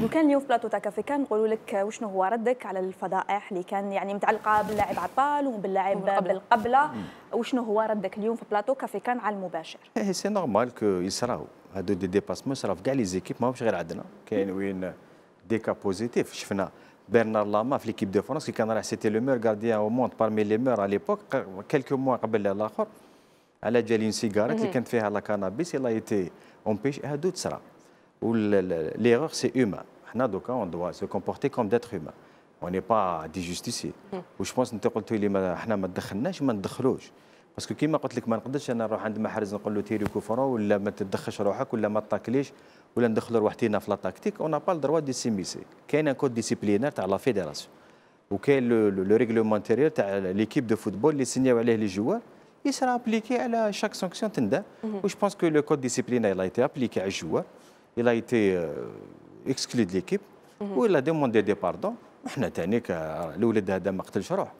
لو كان اليوم في بلاتو تاع كافي كان نقولوا لك وشنو هو ردك على الفضائح اللي كان يعني متعلقه باللاعب عطال وباللاعب بالقبله وشنو هو ردك اليوم في بلاتو كافي كان على المباشر سي نورمال كو يصراو هادو دي ديباسمون يصراو في كاع لي زيكيب ماهوش غير عندنا كاين وين دي كا بوزيتيف شفنا Bernard Lama, l'équipe de France, qui c'était le meilleur gardien au monde parmi les meilleurs à l'époque, quelques mois avant l'autre, elle a déjà une cigarette, اللي كانت فيها لا كانابيس elle a اون بيش هادو d'autres. où l'erreur, c'est humain. On doit se comporter comme d'êtres humains. On n'est pas des justiciers. وش بونس انت قلت لي ما احنا ما تدخلناش ما ندخلوش باسكو كيما قلت لك ما نقدرش انا نروح عند محرز نقول له تيري كوفرون ولا ما تدخلش روحك ولا ما تاكليش ولا ندخل روحتينا في لا تاكتيك اون با دروا دي سيميسي كاين كود ديسيبلينير تاع لا فيدراسيون وكاين لو ريغلومون انتيريور تاع ليكيب دو فوتبول اللي سينيو عليه لي جوار يسرى ابليكي على شاك سانكسيون تندى وش بونس كو لو كود ديسيبلينير لا ايتي ابليكي على الجوار il a été اكسكلي دو ليكيب ولا ديموندي دي باردون احنا تاني الاولاد هذا ما قتلش روحه